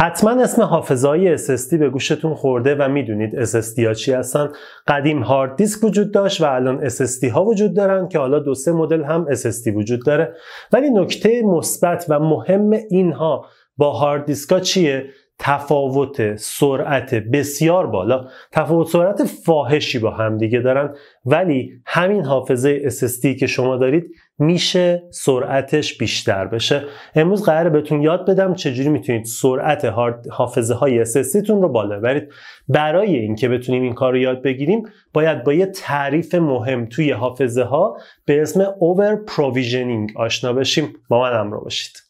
حتما اسم حافظهای SSD به گوشتون خورده و میدونید SSD ها چی هستن قدیم هارد دیسک وجود داشت و الان SSD ها وجود دارن که حالا دو سه مدل هم SSD وجود داره ولی نکته مثبت و مهم اینها با هارد دیسک چیه تفاوت سرعت بسیار بالا تفاوت سرعت فاحشی با دیگه دارن ولی همین حافظه SSD که شما دارید میشه سرعتش بیشتر بشه امروز قراره بهتون یاد بدم چجوری میتونید سرعت حافظه های SSD تون رو بالا برید برای اینکه بتونیم این کار رو یاد بگیریم باید با یه تعریف مهم توی حافظه ها به اسم over provisioning آشنا بشیم با من همراه باشید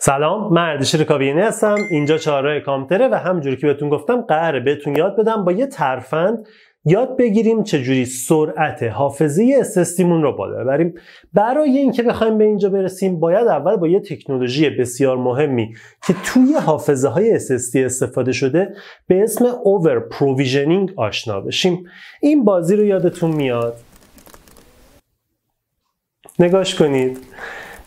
سلام من اردشیر کاویانی هستم اینجا چهارراه کامتره و همجوری که بهتون گفتم قراره بهتون یاد بدم با یه ترفند یاد بگیریم چجوری سرعت حافظه مون رو بالا ببریم برای اینکه بخوایم به اینجا برسیم باید اول با یه تکنولوژی بسیار مهمی که توی حافظه های SSD استفاده شده به اسم اوور پروویژنینگ آشنا بشیم این بازی رو یادتون میاد نگاش کنید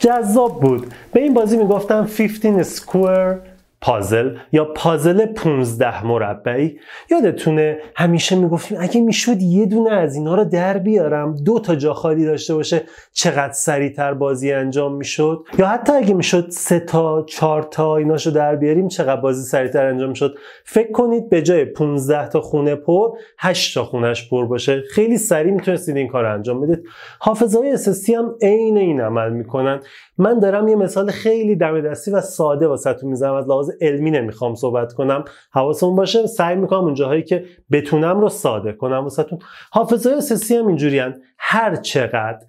جذاب بود به این بازی میگفتم 15 Square پازل یا پازل 15 مربعی یادتونه همیشه میگفتیم اگه میشد یه دونه از اینا رو در بیارم دو تا جا خالی داشته باشه چقدر سریعتر بازی انجام میشد یا حتی اگه میشد سه تا چهار تا ایناشو در بیاریم چقدر بازی سریعتر انجام میشد فکر کنید به جای 15 تا خونه پر 8 تا خونش پر باشه خیلی سریع میتونستید این کار انجام بدید حافظه های اسسی هم عین این عمل میکنن من دارم یه مثال خیلی دم دستی و ساده واسهتون میزنم از لحاظ علمی نمیخوام صحبت کنم حواسمون باشه سعی میکنم اون جاهایی که بتونم رو ساده کنم واسهتون حافظه سسی هم اینجوریان هر چقدر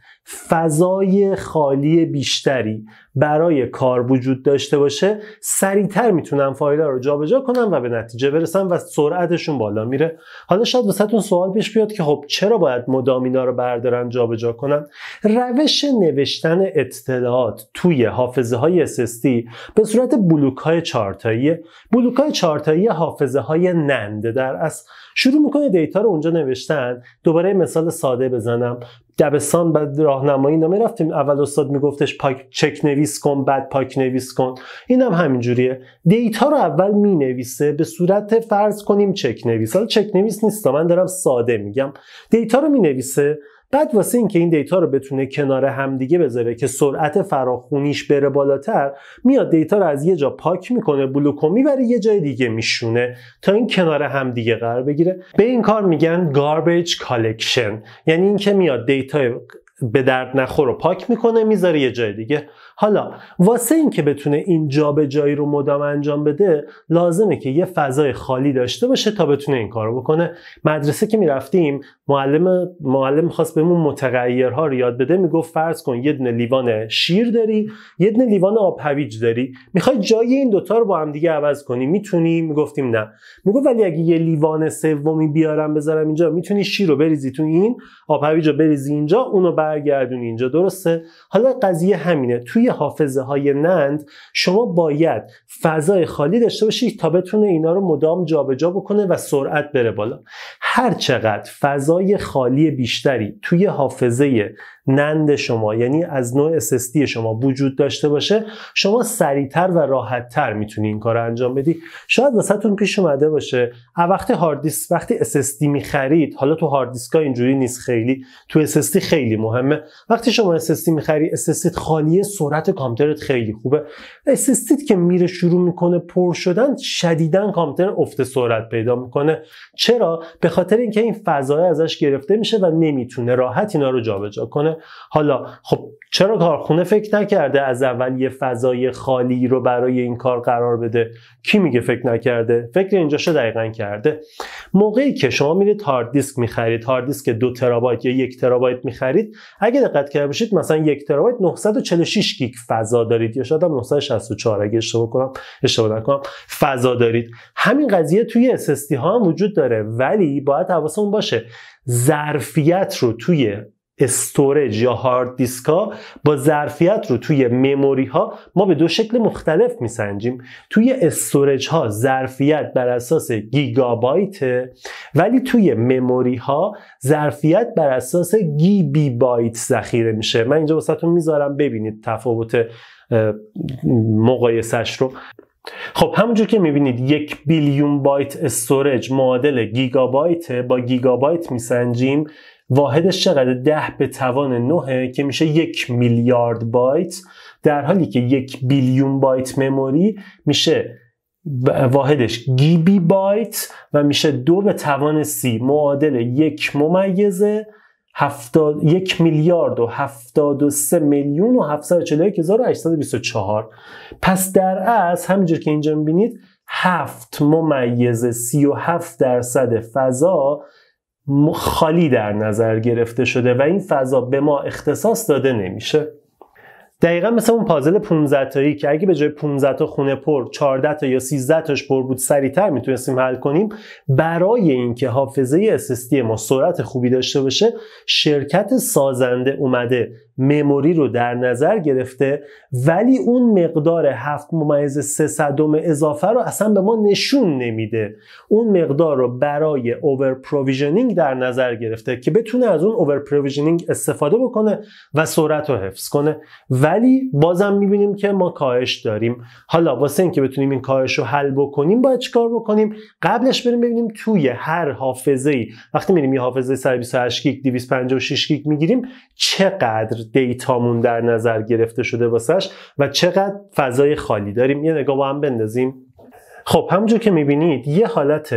فضای خالی بیشتری برای کار وجود داشته باشه سریعتر میتونم ها رو جابجا کنم و به نتیجه برسم و سرعتشون بالا میره حالا شاید واسهتون سوال پیش بیاد که خب چرا باید مدام اینا رو بردارن جابجا کنن روش نوشتن اطلاعات توی حافظه های SSD به صورت بلوک های چارتایی بلوک های چارتایی حافظه های ننده در از شروع میکنه دیتا رو اونجا نوشتن دوباره مثال ساده بزنم دبستان بعد راهنمایی نامه رفتیم اول استاد میگفتش پاک چک نویس کن بعد پاک نویس کن این هم همینجوریه دیتا رو اول می نویسه به صورت فرض کنیم چک نویس حالا چک نویس نیست من دارم ساده میگم دیتا رو می نویسه بعد واسه اینکه این دیتا رو بتونه کنار همدیگه بذاره که سرعت فراخونیش بره بالاتر میاد دیتا رو از یه جا پاک میکنه بلوکو میبره یه جای دیگه میشونه تا این کنار همدیگه قرار بگیره به این کار میگن garbage collection یعنی اینکه میاد دیتا به درد نخور و پاک میکنه میذاره یه جای دیگه حالا واسه اینکه بتونه این جا به جایی رو مدام انجام بده لازمه که یه فضای خالی داشته باشه تا بتونه این کارو بکنه مدرسه که میرفتیم معلم معلم خواست بهمون متغیرها رو یاد بده میگفت فرض کن یه دونه لیوان شیر داری یه دونه لیوان آب هویج داری میخوای جای این دوتا رو با هم دیگه عوض کنی میتونی میگفتیم نه میگفت ولی اگه یه لیوان سومی بیارم بذارم اینجا میتونی شیر رو بریزی تو این آب هویج رو بریزی اینجا اونو برگردونی اینجا درسته حالا قضیه همینه توی حافظه های نند شما باید فضای خالی داشته باشید تا بتونه اینا رو مدام جابجا جا بکنه و سرعت بره بالا هر چقدر فضای خالی بیشتری توی حافظه نند شما یعنی از نوع SSD شما وجود داشته باشه شما سریعتر و راحتتر میتونی این کار رو انجام بدی شاید تون پیش اومده باشه وقتی هارد دیسک وقتی SSD میخرید حالا تو هارد دیسک اینجوری نیست خیلی تو SSD خیلی مهمه وقتی شما SSD میخری SSD خالیه سرعت کامپیوترت خیلی خوبه SSD که میره شروع میکنه پر شدن شدیدن کامپیوتر افت سرعت پیدا میکنه چرا به خاطر اینکه این فضای ازش گرفته میشه و نمیتونه راحت اینا رو جابجا کنه حالا خب چرا کارخونه فکر نکرده از اول یه فضای خالی رو برای این کار قرار بده کی میگه فکر نکرده فکر اینجاشو دقیقا کرده موقعی که شما میرید هارد دیسک میخرید هارد دیسک دو ترابایت یا یک ترابایت میخرید اگه دقت کرده باشید مثلا یک ترابایت 946 گیگ فضا دارید یا شاید هم 964 اگه اشتباه کنم اشتباه نکنم فضا دارید همین قضیه توی SSD ها هم وجود داره ولی باید حواسمون باشه ظرفیت رو توی استورج یا هارد دیسک با ظرفیت رو توی مموری ها ما به دو شکل مختلف میسنجیم توی استورج ها ظرفیت بر اساس گیگابایت ولی توی مموری ها ظرفیت بر اساس گیبی بایت ذخیره میشه من اینجا واسهتون میذارم ببینید تفاوت مقایسش رو خب همونجور که میبینید یک بیلیون بایت استورج معادل گیگابایت با گیگابایت میسنجیم واحدش چقدر ده به توان نه که میشه یک میلیارد بایت در حالی که یک بیلیون بایت مموری میشه واحدش گیبی بایت و میشه دو به توان سی معادل یک ممیزه هفتاد، یک میلیارد و هفتاد و سه میلیون و هفتصد چهار پس در از همینجور که اینجا میبینید هفت ممیز سی و هفت درصد فضا خالی در نظر گرفته شده و این فضا به ما اختصاص داده نمیشه دقیقا مثل اون پازل 15 تایی که اگه به جای 15 تا خونه پر 14 تا یا 13 تاش پر بود سریعتر میتونستیم حل کنیم برای اینکه حافظه SSD ما سرعت خوبی داشته باشه شرکت سازنده اومده مموری رو در نظر گرفته ولی اون مقدار هفت ممیز سهصدم اضافه رو اصلا به ما نشون نمیده اون مقدار رو برای اوور پروویژنینگ در نظر گرفته که بتونه از اون اوور پروویژنینگ استفاده بکنه و سرعت رو حفظ کنه ولی بازم میبینیم که ما کاهش داریم حالا واسه اینکه بتونیم این کاهش رو حل بکنیم باید چیکار بکنیم قبلش بریم ببینیم توی هر حافظه ای، وقتی میریم یه حافظه 128 گیگ 256 گیگ میگیریم چقدر دیتامون در نظر گرفته شده واسش و چقدر فضای خالی داریم یه نگاه با هم بندازیم خب همونجور که میبینید یه حالت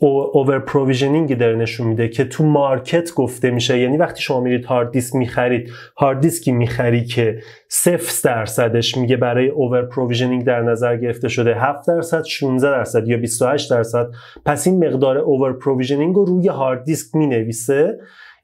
اوور پروویژنینگ داره نشون میده که تو مارکت گفته میشه یعنی وقتی شما میرید هارد دیسک میخرید هارد دیسکی میخری که 0 درصدش میگه برای اوور پروویژنینگ در نظر گرفته شده 7 درصد 16 درصد یا 28 درصد پس این مقدار اوور پروویژنینگ رو روی هارد دیسک مینویسه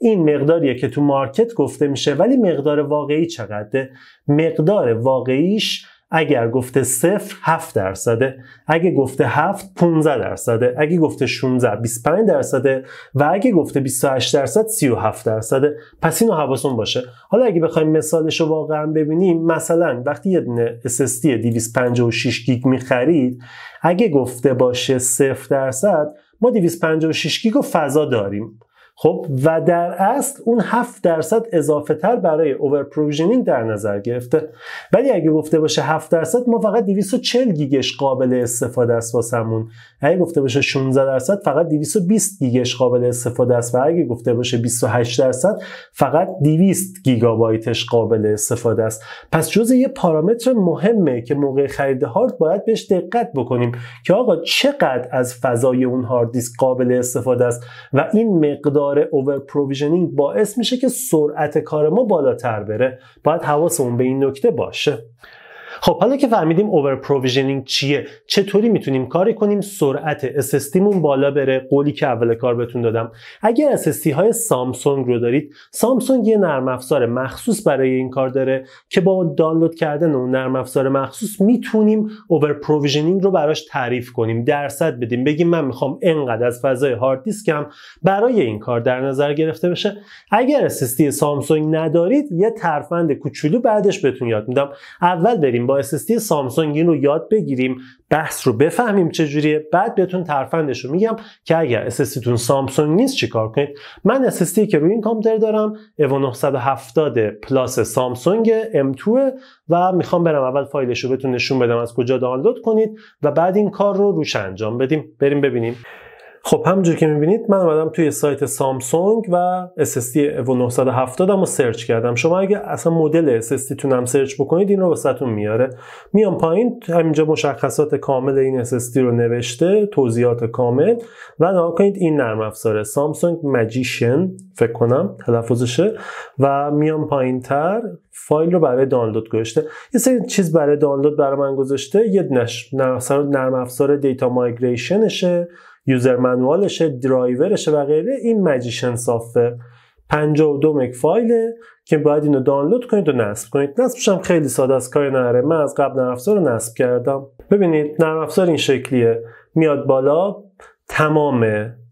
این مقداریه که تو مارکت گفته میشه ولی مقدار واقعی چقدره مقدار واقعیش اگر گفته صفر 7 درصده اگه گفته 7 15 درصده اگه گفته 16 25 درصده و اگه گفته 28 درصد 37 درصده پس اینو حواسون باشه حالا اگه بخوایم مثالش رو واقعا ببینیم مثلا وقتی یه دونه SSD 256 گیگ میخرید اگه گفته باشه 0 درصد ما 256 گیگ و فضا داریم خب و در اصل اون 7 درصد اضافه تر برای اوور پروژنینگ در نظر گرفته ولی اگه گفته باشه 7 درصد ما فقط 240 گیگش قابل استفاده است واسمون اگه گفته باشه 16 درصد فقط 220 گیگش قابل استفاده است و اگه گفته باشه 28 درصد فقط 200 گیگابایتش قابل استفاده است پس جزء یه پارامتر مهمه که موقع خرید هارد باید بهش دقت بکنیم که آقا چقدر از فضای اون هارد دیسک قابل استفاده است و این مقدار مقدار اوور پروویژنینگ باعث میشه که سرعت کار ما بالاتر بره باید حواسمون به این نکته باشه خب حالا که فهمیدیم اوور پروویژنینگ چیه چطوری میتونیم کاری کنیم سرعت SSD مون بالا بره قولی که اول کار بهتون دادم اگر SSD های سامسونگ رو دارید سامسونگ یه نرم افزار مخصوص برای این کار داره که با دانلود کردن اون نرم افزار مخصوص میتونیم اوور پروویژنینگ رو براش تعریف کنیم درصد بدیم بگیم من میخوام انقدر از فضای هارد دیسکم برای این کار در نظر گرفته بشه اگر SSD سامسونگ ندارید یه ترفند کوچولو بعدش بهتون یاد میدم اول با SSD سامسونگ این رو یاد بگیریم بحث رو بفهمیم چجوریه بعد بهتون ترفندش رو میگم که اگر SSD تون سامسونگ نیست چیکار کنید من SSD که روی این کامپیوتر دارم EVO 970 پلاس سامسونگ M2 و میخوام برم اول فایلش رو بهتون نشون بدم از کجا دانلود کنید و بعد این کار رو روش انجام بدیم بریم ببینیم خب همونجور که میبینید من اومدم توی سایت سامسونگ و SSD Evo 970 رو سرچ کردم شما اگه اصلا مدل SSD تونم سرچ بکنید این رو واسهتون میاره میام پایین همینجا مشخصات کامل این SSD رو نوشته توضیحات کامل و نها کنید این نرم افزار سامسونگ مجیشن فکر کنم تلفظشه و میام پایین تر فایل رو برای دانلود گذاشته یه سری چیز برای دانلود برای من گذاشته یه نرم افزار دیتا مایگریشنشه یوزر منوالشه درایورشه و غیره این مجیشن سافت 52 مک فایله که باید اینو دانلود کنید و نصب کنید نصبش هم خیلی ساده است کار نره من از قبل نرم رو نصب کردم ببینید نرم افزار این شکلیه میاد بالا تمام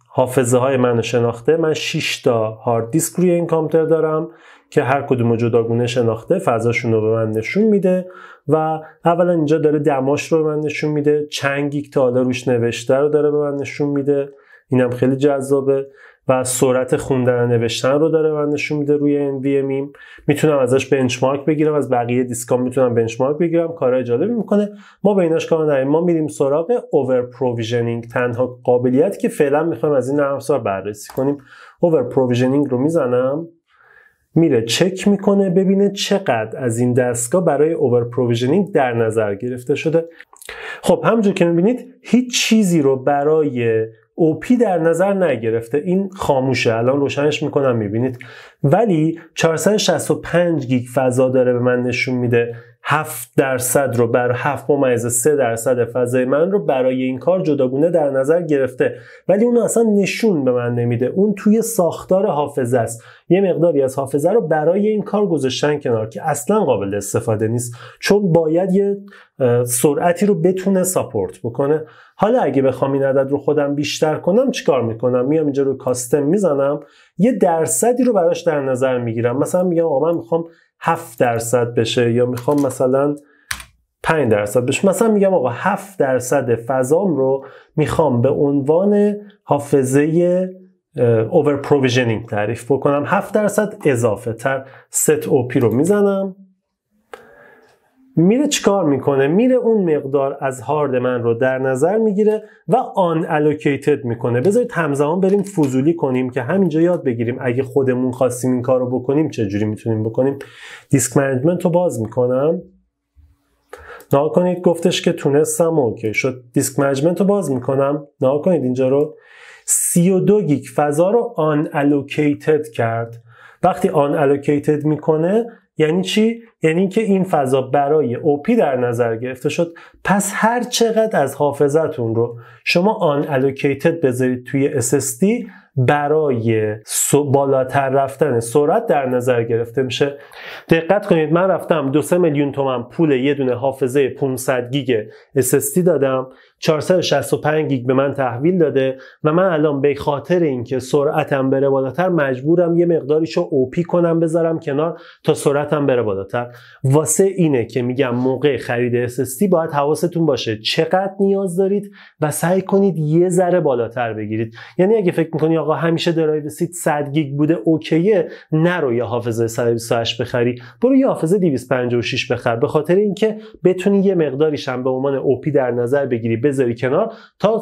حافظه های من شناخته من 6 تا هارد دیسک روی این کامپیوتر دارم که هر کدوم جداگونه شناخته فضاشون رو به من نشون میده و اولا اینجا داره دماش رو به من نشون میده چنگی که تا حالا روش نوشته رو داره به من نشون میده اینم خیلی جذابه و سرعت خوندن و نوشتن رو داره من نشون میده روی NVMeam میتونم ازش بنچمارک بگیرم از بقیه دیسکام میتونم بنچمارک بگیرم کارهای جالبی میکنه ما به ایناش کار نداریم ما میریم سراغ اوور پروویژنینگ تنها قابلیتی که فعلا میخوایم از این نرم بررسی کنیم اوور پروویژنینگ رو میزنم میره چک میکنه ببینه چقدر از این دستگاه برای اوور پروویژنینگ در نظر گرفته شده خب همونجور که میبینید هیچ چیزی رو برای OP در نظر نگرفته این خاموشه الان روشنش میکنم میبینید ولی 465 گیگ فضا داره به من نشون میده 7 درصد رو بر 7 ممیز 3 درصد فضای من رو برای این کار جداگونه در نظر گرفته ولی اون اصلا نشون به من نمیده اون توی ساختار حافظه است یه مقداری از حافظه رو برای این کار گذاشتن کنار که اصلا قابل استفاده نیست چون باید یه سرعتی رو بتونه ساپورت بکنه حالا اگه بخوام این عدد رو خودم بیشتر کنم چیکار میکنم میام اینجا رو کاستم میزنم یه درصدی رو براش در نظر میگیرم مثلا میگم آقا من میخوام 7 درصد بشه یا میخوام مثلا 5 درصد بشه مثلا میگم آقا 7 درصد فضام رو میخوام به عنوان حافظه اوور پروویژنینگ تعریف بکنم 7 درصد اضافه تر ست اوپی رو میزنم میره چیکار میکنه میره اون مقدار از هارد من رو در نظر میگیره و آن الوکیتد میکنه بذارید همزمان بریم فضولی کنیم که همینجا یاد بگیریم اگه خودمون خواستیم این کار رو بکنیم جوری میتونیم بکنیم دیسک منیجمنت رو باز میکنم نا کنید گفتش که تونستم اوکی شد دیسک منیجمنت رو باز میکنم نا کنید اینجا رو 32 گیگ فضا رو آن الوکیتد کرد وقتی آن الوکیتد میکنه یعنی چی یعنی اینکه این فضا برای اوپی در نظر گرفته شد پس هر چقدر از حافظتون رو شما آن الوکیتد بذارید توی SSD برای بالاتر رفتن سرعت در نظر گرفته میشه دقت کنید من رفتم دو سه میلیون تومن پول یه دونه حافظه 500 گیگ SSD دادم 465 گیگ به من تحویل داده و من الان به خاطر اینکه سرعتم بره بالاتر مجبورم یه مقداریشو اوپی کنم بذارم کنار تا سرعتم بره بالاتر واسه اینه که میگم موقع خرید SSD باید حواستون باشه چقدر نیاز دارید و سعی کنید یه ذره بالاتر بگیرید یعنی اگه فکر میکنی آقا همیشه درایو سیت 100 گیگ بوده اوکیه نرو یه حافظه 128 بخری برو یه حافظه 256 بخر به خاطر اینکه بتونی یه مقداریشم به عنوان اوپی در نظر بگیری بذاری کنار تا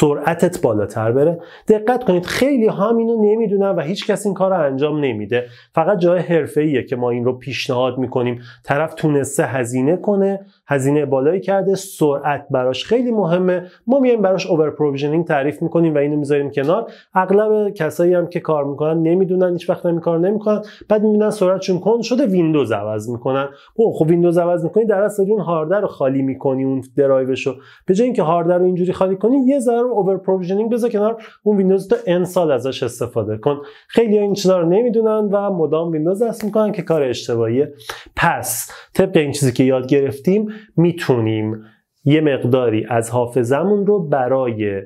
سرعتت بالاتر بره دقت کنید خیلی هم اینو نمیدونن و هیچ کس این کار رو انجام نمیده فقط جای حرفه‌ایه که ما این رو پیشنهاد میکنیم طرف تونسته هزینه کنه هزینه بالایی کرده سرعت براش خیلی مهمه ما میایم براش اوور پروویژنینگ تعریف میکنیم و اینو میذاریم کنار اغلب کسایی هم که کار میکنن نمیدونن هیچ وقت نمی کار نمیکنن بعد میبینن سرعتشون کند شده ویندوز عوض میکنن او خب ویندوز عوض میکنی در اصل اون هارد رو خالی میکنی اون درایوشو به جای اینکه هارد رو اینجوری خالی کنی یه ذره رو اوور پروویژنینگ بذار کنار اون ویندوز تا ان سال ازش استفاده کن خیلی این چیزا رو نمیدونن و مدام ویندوز دست میکنن که کار اشتباهیه پس طبق این چیزی که یاد گرفتیم میتونیم یه مقداری از حافظمون رو برای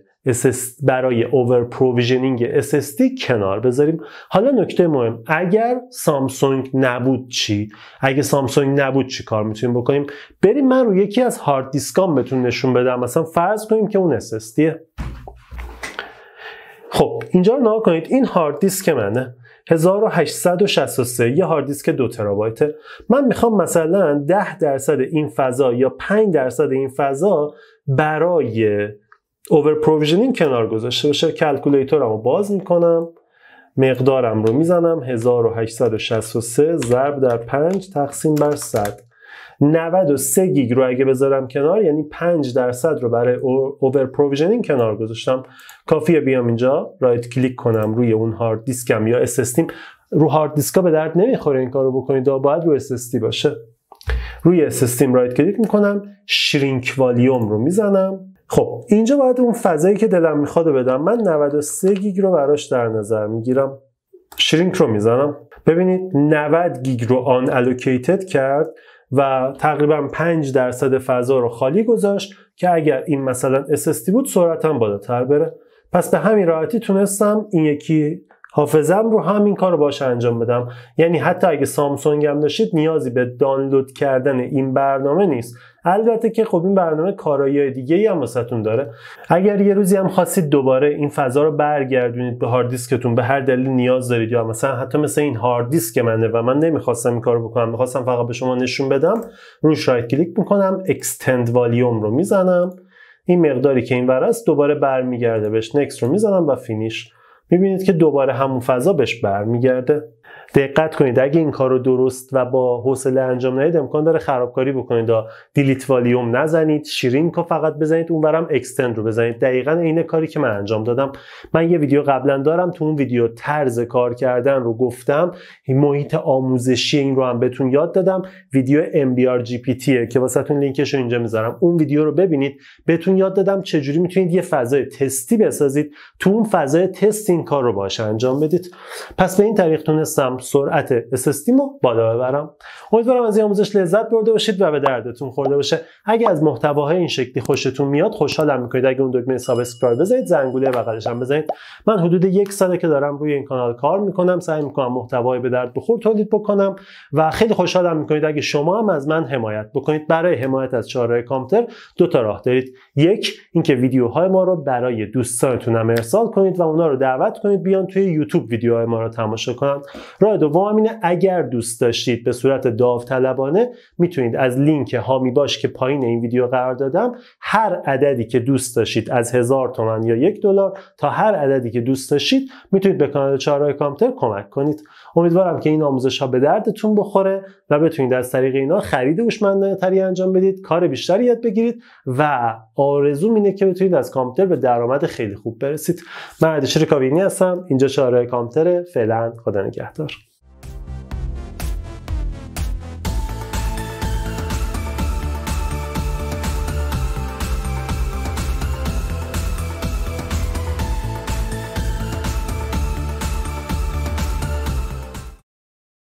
برای اوور پروویژنینگ SSD کنار بذاریم حالا نکته مهم اگر سامسونگ نبود چی اگه سامسونگ نبود چی کار میتونیم بکنیم بریم من رو یکی از هارد دیسکام بتون نشون بدم مثلا فرض کنیم که اون SSD خب اینجا رو نگاه کنید این هارد دیسک منه 1863 یه هارد دیسک دو ترابایته من میخوام مثلا 10 درصد این فضا یا 5 درصد این فضا برای اوور پروویژنینگ کنار گذاشته باشه کلکولیتورم رو باز میکنم مقدارم رو میزنم 1863 ضرب در 5 تقسیم بر 100 93 گیگ رو اگه بذارم کنار یعنی 5 درصد رو برای اوور پروویژنینگ کنار گذاشتم کافیه بیام اینجا رایت کلیک کنم روی اون هارد دیسکم یا تی رو هارد دیسکا به درد نمیخوره این کارو بکنید دا باید رو SSD باشه روی تی رایت کلیک میکنم شرینک والیوم رو میزنم خب اینجا باید اون فضایی که دلم میخواد بدم من 93 گیگ رو براش در نظر میگیرم شرینک رو میزنم ببینید 90 گیگ رو آن الوکیتد کرد و تقریبا 5 درصد فضا رو خالی گذاشت که اگر این مثلا SSD بود سرعتم بالاتر بره پس به همین راحتی تونستم این یکی حافظم رو همین کار رو باش انجام بدم یعنی حتی اگه سامسونگ هم داشتید نیازی به دانلود کردن این برنامه نیست البته که خب این برنامه کارایی دیگه ای هم واسهتون داره اگر یه روزی هم خواستید دوباره این فضا رو برگردونید به هارد دیسکتون به هر دلیل نیاز دارید یا مثلا حتی مثل این هارد دیسک منه و من نمیخواستم این کارو بکنم میخواستم فقط به شما نشون بدم روش رایت کلیک میکنم اکستند والیوم رو میزنم این مقداری که این ور دوباره برمیگرده بهش نکس رو میزنم و فینیش میبینید که دوباره همون فضا بهش برمیگرده دقت کنید اگه این کار رو درست و با حوصله انجام ندید امکان داره خرابکاری بکنید و دیلیت والیوم نزنید شیرین رو فقط بزنید اونورم اکستند رو بزنید دقیقا عین کاری که من انجام دادم من یه ویدیو قبلا دارم تو اون ویدیو طرز کار کردن رو گفتم محیط آموزشی این رو هم بهتون یاد دادم ویدیو پی تیه که واسهتون لینکش رو اینجا میذارم اون ویدیو رو ببینید بهتون یاد دادم چجوری میتونید یه فضای تستی بسازید تو اون فضای تست این کار رو باشه انجام بدید پس به این طریق تونستم سرعت اسستیمو رو بالا ببرم امیدوارم از این آموزش لذت برده باشید و به دردتون خورده باشه اگر از محتواهای این شکلی خوشتون میاد خوشحالم میکنید اگه اون دکمه سابسکرایب بزنید زنگوله بغلش هم بزنید من حدود یک ساله که دارم روی این کانال کار میکنم سعی میکنم محتوای به درد بخور تولید بکنم و خیلی خوشحالم میکنید اگه شما هم از من حمایت بکنید برای حمایت از چهارراه کامپیوتر دو تا راه دارید یک اینکه ویدیوهای ما رو برای دوستانتون هم ارسال کنید و اونا رو دعوت کنید بیان توی یوتیوب ویدیوهای ما رو تماشا کنن راه دوم اینه اگر دوست داشتید به صورت داوطلبانه میتونید از لینک هامی باش که پایین این ویدیو قرار دادم هر عددی که دوست داشتید از هزار تومن یا یک دلار تا هر عددی که دوست داشتید میتونید به کانال چهارراه کامپیوتر کمک کنید امیدوارم که این آموزش ها به دردتون بخوره و بتونید از طریق اینا خرید هوشمندانه تری انجام بدید کار بیشتری یاد بگیرید و آرزوم اینه که بتونید از کامپیوتر به درآمد خیلی خوب برسید من عدیش کابینی هستم اینجا چهارراه کامپیوتر فعلا خدا نگهدار arkadaşlar.